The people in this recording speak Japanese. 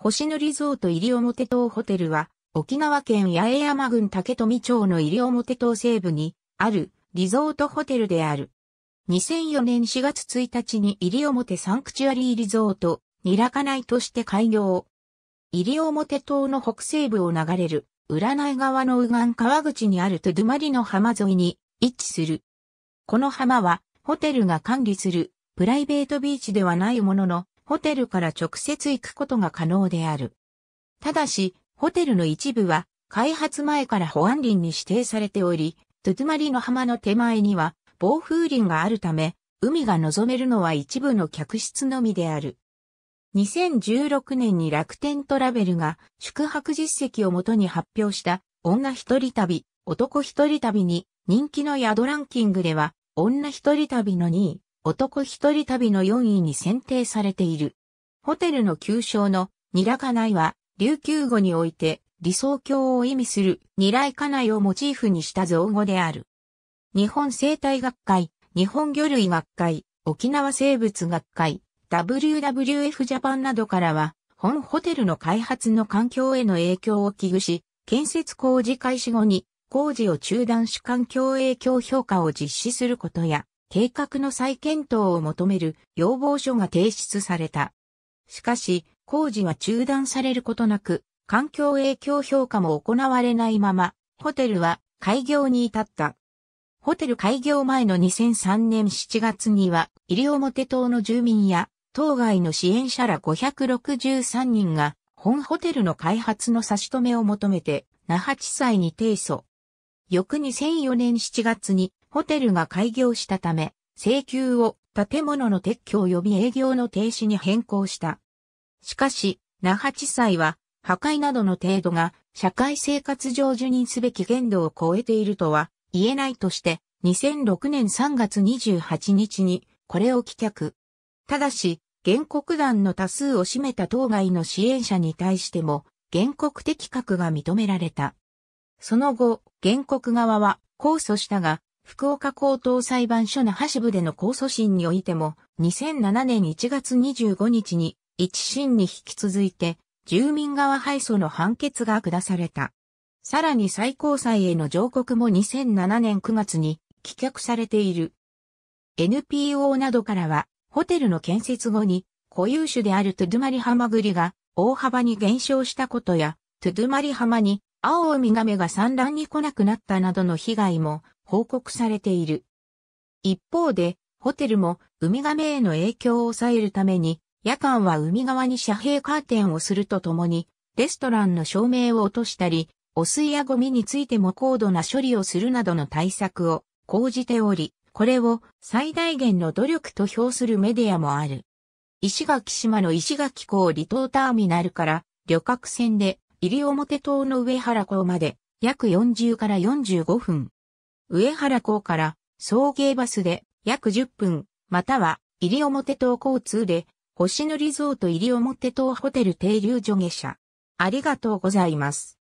星野リゾート入表島ホテルは、沖縄県八重山郡竹富町の入表島西部にあるリゾートホテルである。2004年4月1日に入表サンクチュアリーリゾート、ニラカナイとして開業。入表島の北西部を流れる、占い川の右岸川口にあるトゥドゥマリの浜沿いに位置する。この浜は、ホテルが管理するプライベートビーチではないものの、ホテルから直接行くことが可能である。ただし、ホテルの一部は開発前から保安林に指定されており、トゥトゥマリの浜の手前には暴風林があるため、海が望めるのは一部の客室のみである。2016年に楽天トラベルが宿泊実績をもとに発表した女一人旅、男一人旅に人気の宿ランキングでは女一人旅の2位、男一人旅の4位に選定されている。ホテルの旧称のニラカナイは、琉球語において理想郷を意味するニライカナイをモチーフにした造語である。日本生態学会、日本魚類学会、沖縄生物学会、WWF ジャパンなどからは、本ホテルの開発の環境への影響を危惧し、建設工事開始後に工事を中断し環境影響評価を実施することや、計画の再検討を求める要望書が提出された。しかし、工事は中断されることなく、環境影響評価も行われないまま、ホテルは開業に至った。ホテル開業前の2003年7月には、西表島の住民や、当該の支援者ら563人が、本ホテルの開発の差し止めを求めて、那覇地裁に提訴。翌2004年7月に、ホテルが開業したため、請求を建物の撤去及び営業の停止に変更した。しかし、那覇地裁は、破壊などの程度が社会生活上受任すべき限度を超えているとは言えないとして、2006年3月28日にこれを棄却。ただし、原告団の多数を占めた当該の支援者に対しても、原告的確が認められた。その後、原告側は控訴したが、福岡高等裁判所那覇支部での控訴審においても、2007年1月25日に、一審に引き続いて、住民側敗訴の判決が下された。さらに最高裁への上告も2007年9月に棄却されている。NPO などからは、ホテルの建設後に、固有種であるトゥドゥマリハマグリが大幅に減少したことや、トゥドゥマリ浜に青ウミガメが産卵に来なくなったなどの被害も報告されている。一方で、ホテルもウミガメへの影響を抑えるために、夜間は海側に遮蔽カーテンをするとともに、レストランの照明を落としたり、汚水やゴミについても高度な処理をするなどの対策を講じており、これを最大限の努力と評するメディアもある。石垣島の石垣港離島ターミナルから旅客船で西表島の上原港まで約40から45分。上原港から送迎バスで約10分、または入表島交通で星野リゾート入表島ホテル停留所下車。ありがとうございます。